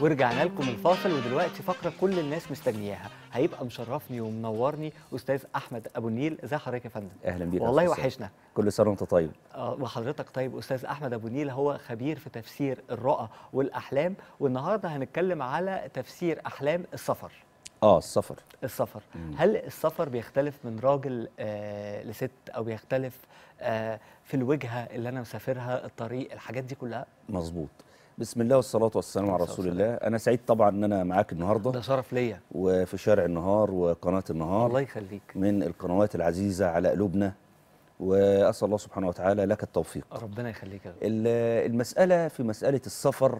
ورجعنا لكم الفاصل ودلوقتي فقره كل الناس مستنياها هيبقى مشرفني ومنورني استاذ احمد ابو النيل ازي حضرتك يا فندم اهلا بيك والله وحشنا كل سنه وانت طيب آه وحضرتك طيب استاذ احمد ابو النيل هو خبير في تفسير الرؤى والاحلام والنهارده هنتكلم على تفسير احلام السفر اه السفر السفر مم. هل السفر بيختلف من راجل آه لست او بيختلف آه في الوجهه اللي انا مسافرها الطريق الحاجات دي كلها مظبوط بسم الله والصلاة والسلام على رسول الله أنا سعيد طبعا أن أنا معاك النهاردة ده شرف ليا وفي شارع النهار وقناة النهار الله يخليك من القنوات العزيزة على قلوبنا وأسأل الله سبحانه وتعالى لك التوفيق ربنا يخليك المسألة في مسألة السفر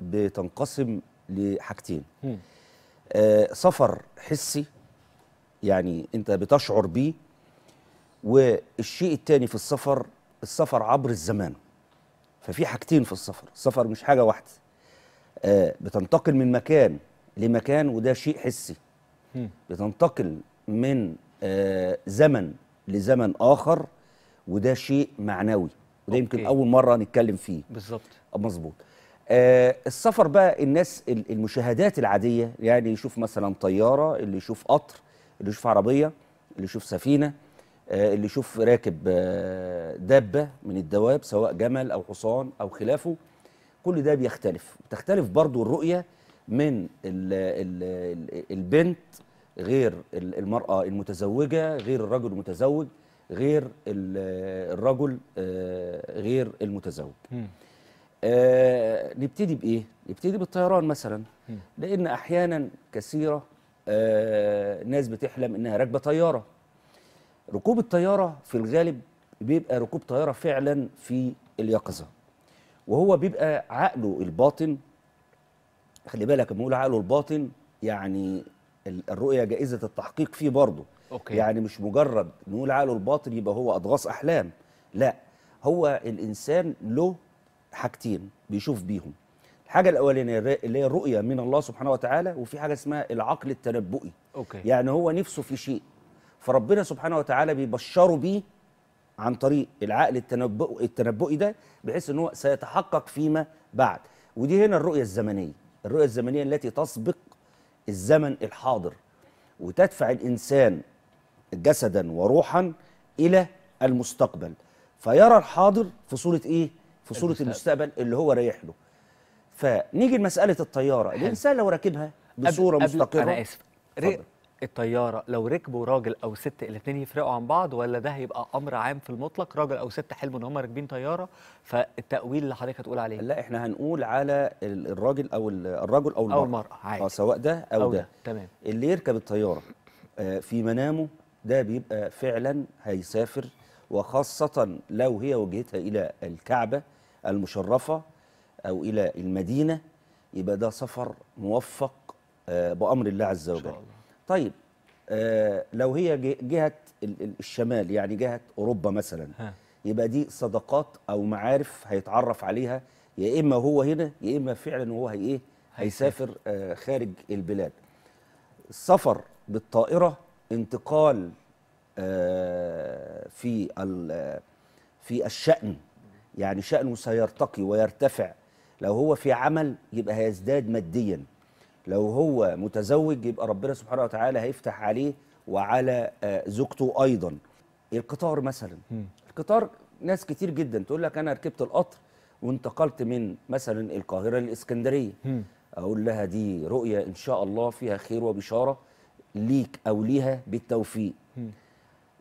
بتنقسم لحاجتين آه، سفر حسي يعني انت بتشعر بيه والشيء الثاني في السفر السفر عبر الزمان ففي حاجتين في السفر السفر مش حاجه واحده آه، بتنتقل من مكان لمكان وده شيء حسي بتنتقل من آه، زمن لزمن اخر وده شيء معنوي وده يمكن اول مره نتكلم فيه بالظبط مظبوط آه السفر بقى الناس المشاهدات العاديه يعني يشوف مثلا طياره اللي يشوف قطر اللي يشوف عربيه اللي يشوف سفينه آه اللي يشوف راكب آه دابه من الدواب سواء جمل او حصان او خلافه كل ده بيختلف بتختلف برضو الرؤيه من الـ الـ الـ البنت غير المراه المتزوجه غير الرجل المتزوج غير الرجل آه، غير المتزوج آه نبتدي بايه نبتدي بالطيران مثلا لان احيانا كثيره آه ناس بتحلم انها راكبه طياره ركوب الطياره في الغالب بيبقى ركوب طياره فعلا في اليقظه وهو بيبقى عقله الباطن خلي بالك لما اقول عقله الباطن يعني الرؤيه جائزه التحقيق فيه برضه أوكي. يعني مش مجرد نقول عقله الباطن يبقى هو اضغاث احلام لا هو الانسان له حاجتين بيشوف بيهم الحاجه الاولانيه اللي هي الرؤيه من الله سبحانه وتعالى وفي حاجه اسمها العقل التنبؤي أوكي. يعني هو نفسه في شيء فربنا سبحانه وتعالى بيبشره بيه عن طريق العقل التنبؤي التنبؤي ده بحيث ان هو سيتحقق فيما بعد ودي هنا الرؤيه الزمنيه الرؤيه الزمنيه التي تسبق الزمن الحاضر وتدفع الانسان جسدا وروحا الى المستقبل فيرى الحاضر في صوره ايه في صوره المستقبل, المستقبل اللي هو رايح له فنيجي لمساله الطياره حل. الانسان لو راكبها بصوره قبل مستقره انا اسف الطياره لو ركبوا راجل او ست الاثنين يفرقوا عن بعض ولا ده هيبقى امر عام في المطلق راجل او ست حلموا ان هم راكبين طياره فالتاويل اللي حضرتك هتقول عليه لا احنا هنقول على الراجل او الرجل او المراه او المراه عادي آه، سواء ده او, أو ده. ده تمام اللي يركب الطياره آه، في منامه ده بيبقى فعلا هيسافر وخاصه لو هي وجهتها الى الكعبه المشرفة أو إلى المدينة يبقى ده سفر موفق آه، بأمر الله عز وجل إن شاء الله. طيب آه، لو هي جهة الشمال يعني جهة أوروبا مثلا ها. يبقى دي صدقات أو معارف هيتعرف عليها يا إما هو هنا يا إما فعلا هو هي إيه هيسافر آه، خارج البلاد السفر بالطائرة انتقال في في الشأن يعني شأنه سيرتقي ويرتفع لو هو في عمل يبقى هيزداد ماديا لو هو متزوج يبقى ربنا سبحانه وتعالى هيفتح عليه وعلى آه، زوجته أيضا القطار مثلا القطار ناس كتير جدا تقول لك أنا ركبت القطر وانتقلت من مثلا القاهرة للإسكندرية أقول لها دي رؤية إن شاء الله فيها خير وبشارة ليك أو ليها بالتوفيق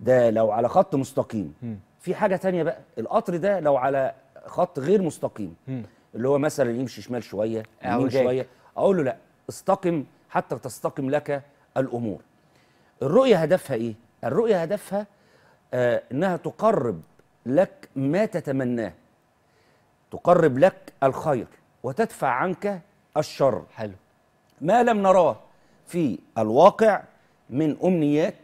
ده لو على خط مستقيم في حاجه تانية بقى القطر ده لو على خط غير مستقيم م. اللي هو مثلا يمشي شمال شويه يمين شويه اقول له لا استقم حتى تستقم لك الامور الرؤيه هدفها ايه الرؤيه هدفها آه انها تقرب لك ما تتمناه تقرب لك الخير وتدفع عنك الشر حلو ما لم نراه في الواقع من امنيات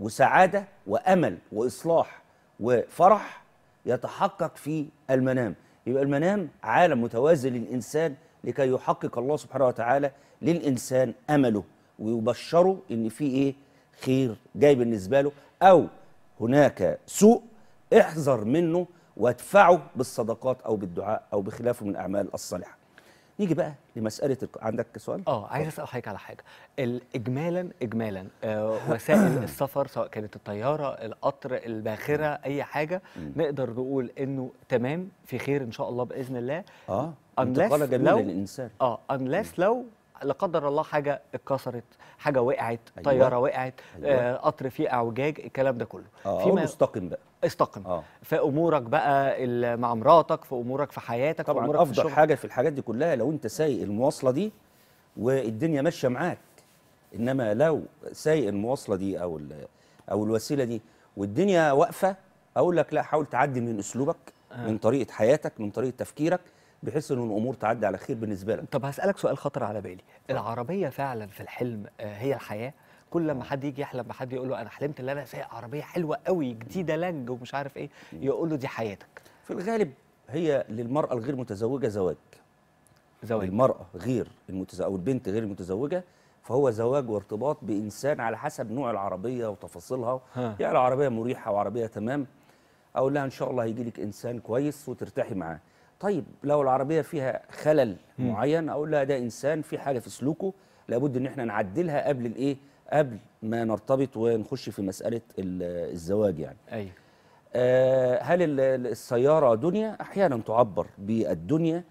وسعاده وامل واصلاح وفرح يتحقق في المنام يبقى المنام عالم متوازي للإنسان لكي يحقق الله سبحانه وتعالى للإنسان أمله ويبشره إن في إيه خير جاي بالنسبة له أو هناك سوء احذر منه وادفعه بالصدقات أو بالدعاء أو بخلافه من الأعمال الصالحة نيجي بقى لمساله الك... عندك سؤال اه عايز اسال حضرتك على حاجه اجمالا اجمالا آه وسائل السفر سواء كانت الطياره القطر الباخره اي حاجه نقدر نقول انه تمام في خير ان شاء الله باذن الله اه انتقاله جميله لو... للانسان اه انلس لو لا قدر الله حاجه اتكسرت حاجه وقعت أيوة. طياره وقعت أيوة. آه قطر فيه اعوجاج الكلام ده كله آه فيما مستقم بقى استقم آه. في امورك بقى مع مراتك في امورك في حياتك طبعا في امورك افضل في حاجه في الحاجات دي كلها لو انت سايق المواصله دي والدنيا ماشيه معاك انما لو سايق المواصله دي او او الوسيله دي والدنيا واقفه اقول لك لا حاول تعدي من اسلوبك آه. من طريقه حياتك من طريقه تفكيرك بحيث ان الامور تعدي على خير بالنسبه لك طب هسالك سؤال خطر على بالي العربيه فعلا في الحلم آه، هي الحياه كل لما حد يجي يحلم بحد يقول له انا حلمت ان انا سايق عربيه حلوه قوي جديده لانج ومش عارف ايه يقول له دي حياتك في الغالب هي للمراه الغير متزوجه زواج زواج المراه غير المتزوجه او البنت غير المتزوجه فهو زواج وارتباط بانسان على حسب نوع العربيه وتفاصيلها يعني العربيه مريحه وعربيه تمام اقول لها ان شاء الله هيجي لك انسان كويس وترتاحي معاه طيب لو العربيه فيها خلل م. معين اقول لها ده انسان في حاجه في سلوكه لابد ان احنا نعدلها قبل الايه قبل ما نرتبط ونخش في مساله الزواج يعني ايوه آه هل السياره دنيا احيانا تعبر بالدنيا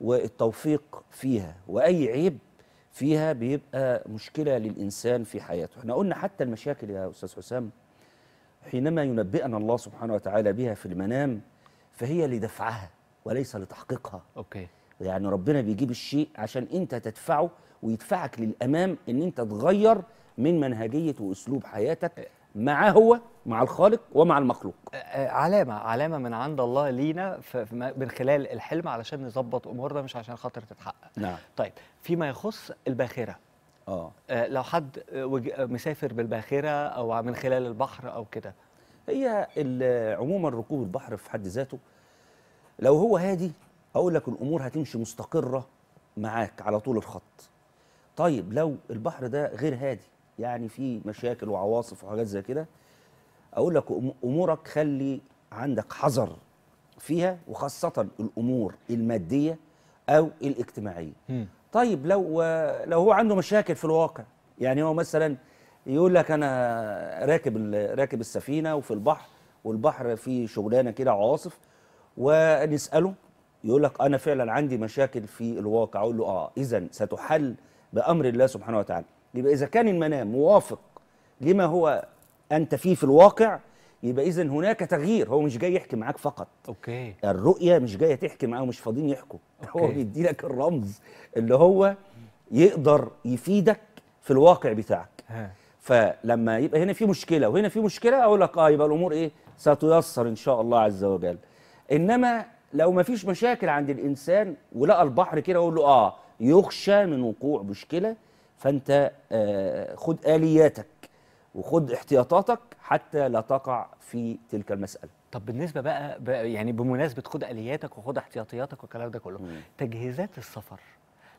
والتوفيق فيها واي عيب فيها بيبقى مشكله للانسان في حياته احنا قلنا حتى المشاكل يا استاذ حسام حينما ينبئنا الله سبحانه وتعالى بها في المنام فهي لدفعها وليس لتحقيقها أوكي. يعني ربنا بيجيب الشيء عشان أنت تدفعه ويدفعك للأمام أن أنت تغير من منهجية وأسلوب حياتك مع هو مع الخالق ومع المخلوق علامة علامة من عند الله لينا من خلال الحلم علشان نظبط أمورنا مش عشان خاطر تتحقق نعم طيب فيما يخص الباخرة آه. لو حد مسافر بالباخرة أو من خلال البحر أو كده هي عموما ركوب البحر في حد ذاته لو هو هادي اقول لك الامور هتمشي مستقره معاك على طول الخط طيب لو البحر ده غير هادي يعني في مشاكل وعواصف وحاجات زي كده اقول لك امورك خلي عندك حذر فيها وخاصه الامور الماديه او الاجتماعيه م. طيب لو لو هو عنده مشاكل في الواقع يعني هو مثلا يقول لك انا راكب راكب السفينه وفي البحر والبحر فيه شغلانه كده عواصف ونساله يقول لك انا فعلا عندي مشاكل في الواقع اقول له اه اذا ستحل بامر الله سبحانه وتعالى يبقى اذا كان المنام موافق لما هو انت فيه في الواقع يبقى اذا هناك تغيير هو مش جاي يحكي معاك فقط اوكي الرؤيه مش جايه تحكي معاه مش فاضيين يحكوا أوكي. هو بيدي لك الرمز اللي هو يقدر يفيدك في الواقع بتاعك ها. فلما يبقى هنا في مشكله وهنا في مشكله اقول لك اه يبقى الامور ايه ستيسر ان شاء الله عز وجل انما لو ما فيش مشاكل عند الانسان ولقى البحر كده يقول له اه يخشى من وقوع مشكله فانت آه خد الياتك وخد احتياطاتك حتى لا تقع في تلك المساله طب بالنسبه بقى, بقى يعني بمناسبه خد الياتك وخد احتياطياتك والكلام ده كله مم. تجهيزات السفر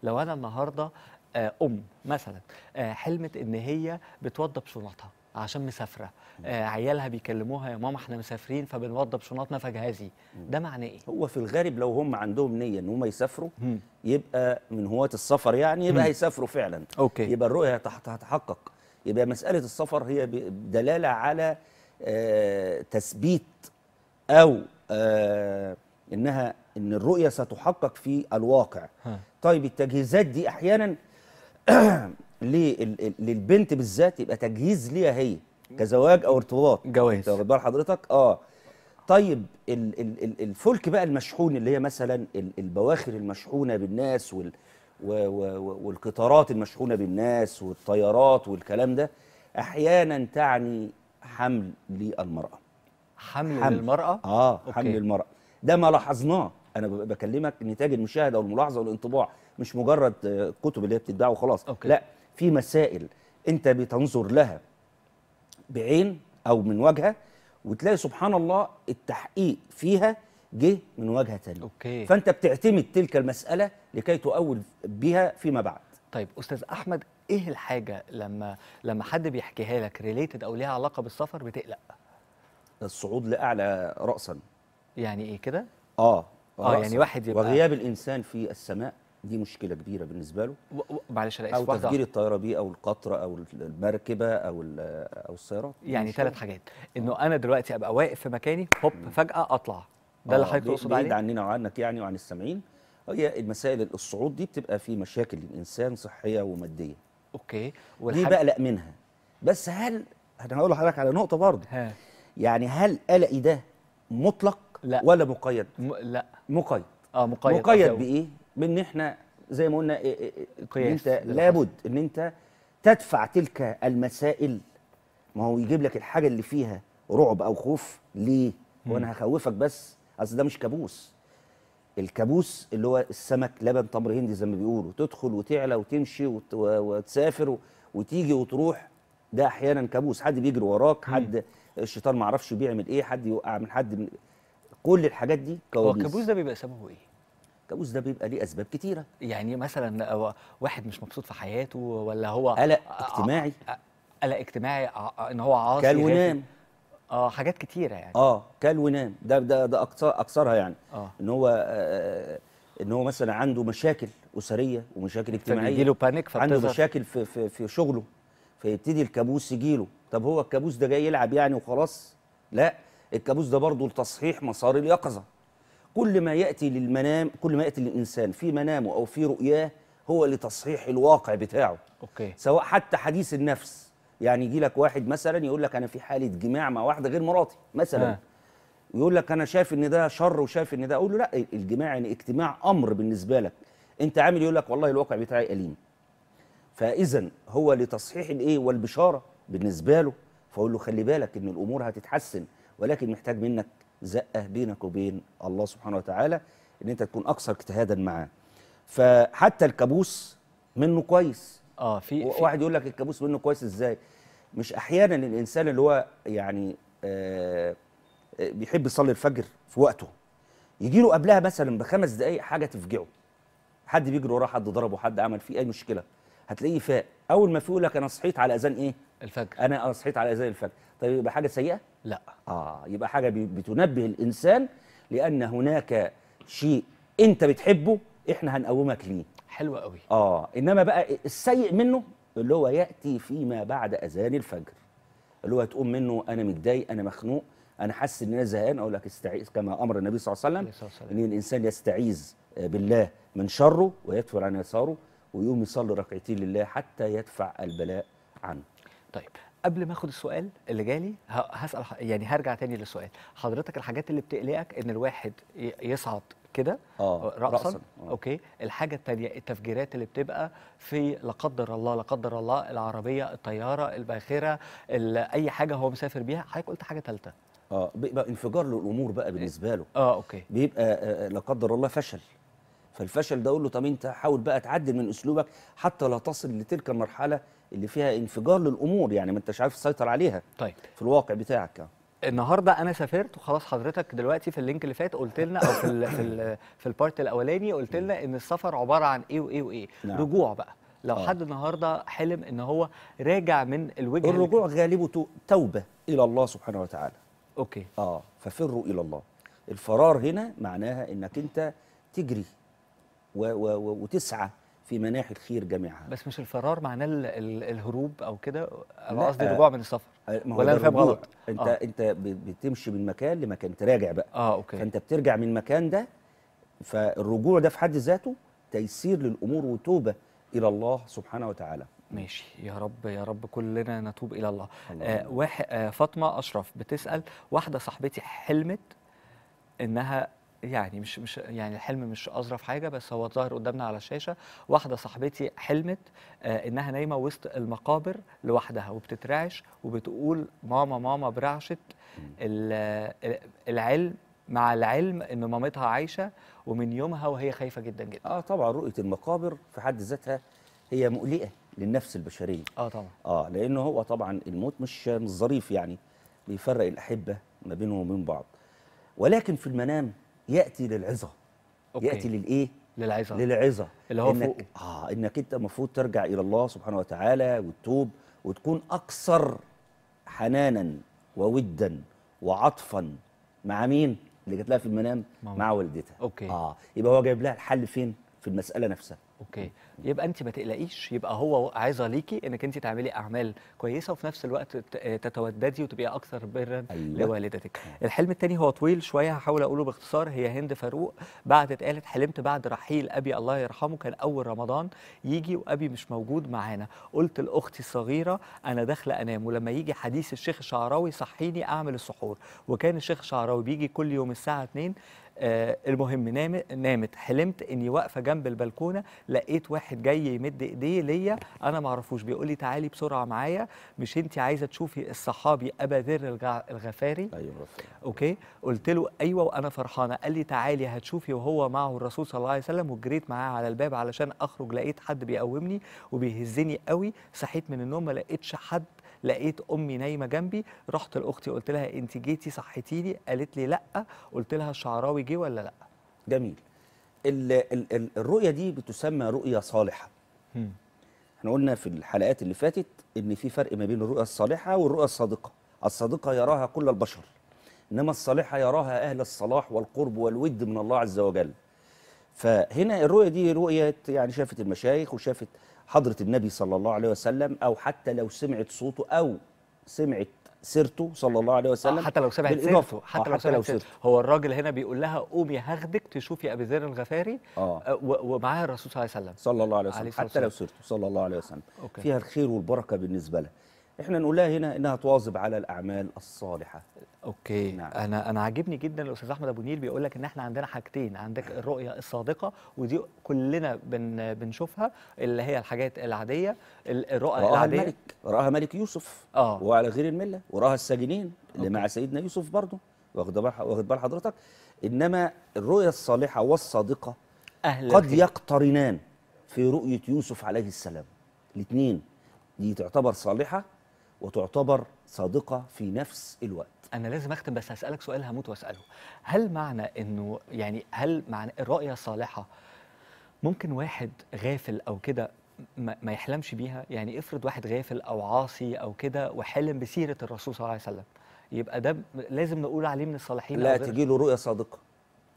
لو انا النهارده آه، ام مثلا آه، حلمت ان هي بتوضب شنطها عشان مسافره آه عيالها بيكلموها يا ماما احنا مسافرين فبنوضب شنطنا فجهازي ده معناه ايه هو في الغالب لو هم عندهم نيه ان هم يسافروا مم. يبقى من هواة السفر يعني يبقى مم. هيسافروا فعلا أوكي. يبقى الرؤيه هتتحقق يبقى مساله السفر هي دلاله على آه تثبيت او آه انها ان الرؤيه ستحقق في الواقع ها. طيب التجهيزات دي احيانا آه، للبنت بالذات يبقى تجهيز ليها هي كزواج او ارتباط جواز واخد بال حضرتك اه طيب الفلك بقى المشحون اللي هي مثلا البواخر المشحونه بالناس وال والقطارات المشحونه بالناس والطيارات والكلام ده احيانا تعني حمل للمراه حمل, حمل للمراه اه أوكي. حمل للمراه ده ما لاحظناه انا بكلمك نتاج المشاهده والملاحظه والانطباع مش مجرد كتب اللي هي بتتباع وخلاص أوكي. لا في مسائل انت بتنظر لها بعين او من وجهه وتلاقي سبحان الله التحقيق فيها جه من وجهه ثانيه أوكي. فانت بتعتمد تلك المساله لكي تؤول بها فيما بعد طيب استاذ احمد ايه الحاجه لما لما حد بيحكيها لك ريليتد او ليها علاقه بالسفر بتقلق الصعود لاعلى راسا يعني ايه كده اه اه يعني واحد يبقى وغياب الانسان في السماء دي مشكله كبيره بالنسبه له معلش انا اسف او تفجير الطياره بيه او القطر او المركبه او او السيارات يعني ثلاث حاجات انه انا دلوقتي ابقى واقف في مكاني هوب فجاه اطلع ده اللي آه، حضرتك تقصد عليه بعيد عننا وعنك يعني وعن السامعين آه، هي المسائل الصعود دي بتبقى في مشاكل للانسان صحيه وماديه اوكي والحاج... دي بقلق منها بس هل انا هقول لحضرتك على نقطه برضه ها. يعني هل قلقي ده مطلق لا. ولا مقيد م... لا مقيد اه مقيد مقيد بايه بان احنا زي ما قلنا قياس انت لابد ان انت تدفع تلك المسائل ما هو يجيب لك الحاجه اللي فيها رعب او خوف ليه؟ وانا هخوفك بس اصل ده مش كابوس الكابوس اللي هو السمك لبن تمر هندي زي ما بيقولوا تدخل وتعلى وتمشي وتسافر وتيجي وتروح ده احيانا كابوس حد بيجري وراك حد مم. الشيطان ما عرفش بيعمل ايه حد يوقع من حد من كل الحاجات دي كوابيس هو الكابوس ده بيبقى سببه ايه التجوز ده بيبقى ليه اسباب كتيره يعني مثلا واحد مش مبسوط في حياته ولا هو قلق آه، آه، اجتماعي آه، قلق اجتماعي ان هو عاصي كل ونام اه حاجات كتيره يعني اه كل ونام ده ده ده اكثر اكثرها يعني آه. ان هو آه ان هو مثلا عنده مشاكل اسريه ومشاكل اجتماعيه له بانيك عنده مشاكل في في في شغله فيبتدي الكابوس يجيله طب هو الكابوس ده جاي يلعب يعني وخلاص لا الكابوس ده برضه لتصحيح مسار اليقظه كل ما ياتي للمنام كل ما ياتي للانسان في منامه او في رؤياه هو لتصحيح الواقع بتاعه اوكي سواء حتى حديث النفس يعني يجي لك واحد مثلا يقول لك انا في حاله جماع مع واحده غير مراتي مثلا آه. ويقول لك انا شايف ان ده شر وشايف ان ده اقول له لا الجماع يعني اجتماع امر بالنسبه لك انت عامل يقول لك والله الواقع بتاعي اليم فاذا هو لتصحيح الايه والبشاره بالنسبه له فاقول له خلي بالك ان الامور هتتحسن ولكن محتاج منك زقه بينك وبين الله سبحانه وتعالى ان انت تكون اكثر اجتهادا معاه فحتى الكابوس منه كويس اه في واحد يقول لك الكابوس منه كويس ازاي مش احيانا الانسان اللي هو يعني آه, آه، بيحب يصلي الفجر في وقته يجي له قبلها مثلا بخمس دقائق حاجه تفجعه حد بيجري وراه حد ضربه حد عمل فيه اي مشكله هتلاقيه فاق اول ما يقول لك انا صحيت على اذان ايه الفجر انا آه، صحيت على اذان الفجر طيب يبقى حاجه سيئه لا اه يبقى حاجه بتنبه الانسان لان هناك شيء انت بتحبه احنا هنقومك ليه حلو قوي اه انما بقى السيء منه اللي هو ياتي فيما بعد اذان الفجر اللي هو تقوم منه انا متضايق انا مخنوق انا حاسس ان انا زهقان اقول لك استعيذ كما امر النبي صلى الله عليه وسلم ان الانسان يستعيذ آه، بالله من شره ويدفع عن يساره ويقوم يصلي ركعتين لله حتى يدفع البلاء عنه طيب قبل ما اخد السؤال اللي جالي هسال يعني هرجع تاني للسؤال حضرتك الحاجات اللي بتقلقك ان الواحد يصعد كده آه رأسا, رأسا. آه. اوكي الحاجه الثانيه التفجيرات اللي بتبقى في لا قدر الله لا قدر الله العربيه الطياره الباخره اي حاجه هو مسافر بيها حضرتك قلت حاجه ثالثه اه بيبقى انفجار للامور بقى بالنسبه له اه اوكي بيبقى آه، آه، لا قدر الله فشل فالفشل ده اقول له طب انت حاول بقى تعدل من اسلوبك حتى لا تصل لتلك المرحله اللي فيها انفجار للامور يعني ما انتش عارف تسيطر عليها طيب في الواقع بتاعك النهارده انا سافرت وخلاص حضرتك دلوقتي في اللينك اللي فات قلت لنا او في الـ في, الـ في البارت الاولاني قلت لنا ان السفر عباره عن ايه وايه وايه نعم. رجوع بقى لو آه. حد النهارده حلم ان هو راجع من الوجه الرجوع غالبه توبه الى الله سبحانه وتعالى اوكي اه ففروا الى الله الفرار هنا معناها انك انت تجري و و و وتسعى في مناحي الخير جميعها بس مش الفرار معناه الهروب او كده انا قصدي الرجوع آه، من السفر آه، ولا انا فاهم غلط انت آه. انت بتمشي من مكان لمكان تراجع بقى اه اوكي فانت بترجع من المكان ده فالرجوع ده في حد ذاته تيسير للامور وتوبه الى الله سبحانه وتعالى ماشي يا رب يا رب كلنا نتوب الى الله, الله آه واحد آه فاطمه اشرف بتسال واحده صاحبتي حلمت انها يعني مش مش يعني الحلم مش اظرف حاجه بس هو ظاهر قدامنا على الشاشه واحده صاحبتي حلمت آه انها نايمه وسط المقابر لوحدها وبتترعش وبتقول ماما ماما برعشت آه، العلم مع العلم ان مامتها عايشه ومن يومها وهي خايفه جدا جدا اه طبعا رؤيه المقابر في حد ذاتها هي مقلقه للنفس البشريه اه طبعا اه لان هو طبعا الموت مش مش ظريف يعني بيفرق الاحبه ما بينهم وبين بعض ولكن في المنام ياتي للعظه أوكي. ياتي للايه للعظه للعظه اللي هو إنك فوق اه انك انت المفروض ترجع الى الله سبحانه وتعالى وتتوب وتكون اكثر حنانا وودا وعطفا مع مين اللي جات لها في المنام مم. مع والدتها اوكي اه يبقى هو جايب لها الحل فين في المساله نفسها اوكي يبقى انت ما تقلقيش يبقى هو عايزه ليكي انك انت تعملي اعمال كويسه وفي نفس الوقت تتوددي وتبقي اكثر برا أيوة. لوالدتك آه. الحلم الثاني هو طويل شويه هحاول اقوله باختصار هي هند فاروق بعدت قالت حلمت بعد رحيل ابي الله يرحمه كان اول رمضان يجي وابي مش موجود معانا قلت لاختي الصغيره انا داخله انام ولما يجي حديث الشيخ الشعراوي صحيني اعمل السحور وكان الشيخ الشعراوي بيجي كل يوم الساعه 2 آه، المهم نامت حلمت اني واقفه جنب البلكونه لقيت واحد جاي يمد ايديه ليا انا ما اعرفوش بيقول لي تعالي بسرعه معايا مش انت عايزه تشوفي الصحابي ابا ذر الغفاري ايوه اوكي قلت له ايوه وانا فرحانه قال لي تعالي هتشوفي وهو معه الرسول صلى الله عليه وسلم وجريت معاه على الباب علشان اخرج لقيت حد بيقومني وبيهزني قوي صحيت من النوم ما لقيتش حد لقيت امي نايمه جنبي رحت لاختي قلت لها انت جيتي لي قالت لي لا قلت لها الشعراوي جه ولا لا جميل الـ الـ الرؤيه دي بتسمى رؤيه صالحه احنا قلنا في الحلقات اللي فاتت ان في فرق ما بين الرؤيه الصالحه والرؤيه الصادقه الصادقه يراها كل البشر انما الصالحه يراها اهل الصلاح والقرب والود من الله عز وجل فهنا الرؤيه دي رؤيه يعني شافت المشايخ وشافت حضرة النبي صلى الله عليه وسلم أو حتى لو سمعت صوته أو سمعت سيرته صلى الله عليه آه، وسلم حتى لو سمعت سيرته حتى, آه، لو سمعت سيرته هو الراجل هنا بيقول لها قومي هاخدك تشوفي ابي ذر الغفاري آه. آه، ومعاها الرسول صلى الله عليه وسلم صلى الله عليه وسلم حتى لو سيرته صلى الله عليه وسلم أوكي. فيها الخير والبركه بالنسبه لها احنا نقولها هنا انها تواظب على الاعمال الصالحه اوكي نعم. انا انا عاجبني جدا الاستاذ احمد ابو نيل بيقول لك ان احنا عندنا حاجتين عندك نعم. الرؤيه الصادقه ودي كلنا بن بنشوفها اللي هي الحاجات العاديه الرؤى رآها العاديه الملك راها ملك يوسف اه وعلى غير المله وراها الساجنين اللي أوكي. مع سيدنا يوسف برضه واخد بال واخد بال حضرتك انما الرؤيه الصالحه والصادقه أهل قد الخير. يقترنان في رؤيه يوسف عليه السلام الاثنين دي تعتبر صالحه وتعتبر صادقه في نفس الوقت انا لازم اختم بس هسالك سؤال هموت واساله هل معنى انه يعني هل معنى الرؤيه صالحه ممكن واحد غافل او كده ما يحلمش بيها يعني افرض واحد غافل او عاصي او كده وحلم بسيره الرسول صلى الله عليه وسلم يبقى ده لازم نقول عليه من الصالحين لا تجي له رؤيه صادقه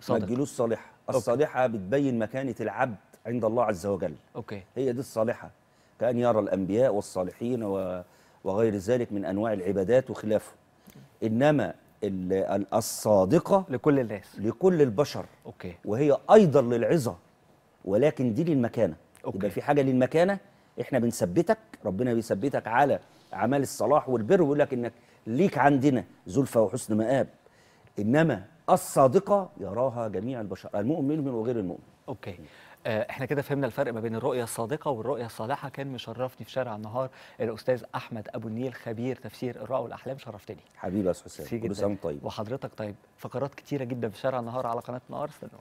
صادقه ما تجيلوش الصالحه الصالحه بتبين مكانه العبد عند الله عز وجل اوكي هي دي الصالحه كان يرى الانبياء والصالحين و وغير ذلك من أنواع العبادات وخلافه إنما الصادقة لكل الناس لكل البشر أوكي. وهي أيضا للعظة ولكن دي للمكانة أوكي. يبقى في حاجة للمكانة احنا بنثبتك ربنا بيثبتك على أعمال الصلاح والبر ويقول لك إنك ليك عندنا زلفى وحسن مآب إنما الصادقة يراها جميع البشر المؤمن وغير المؤمن أوكي آه، احنا كده فهمنا الفرق ما بين الرؤيه الصادقه والرؤيه الصالحه كان مشرفني في شارع النهار الاستاذ احمد ابو النيل خبير تفسير الرؤى والاحلام شرفتني حبيبي يا استاذ حسين كل سنه طيب وحضرتك طيب فقرات كتيره جدا في شارع النهار على قناه نهار استنوا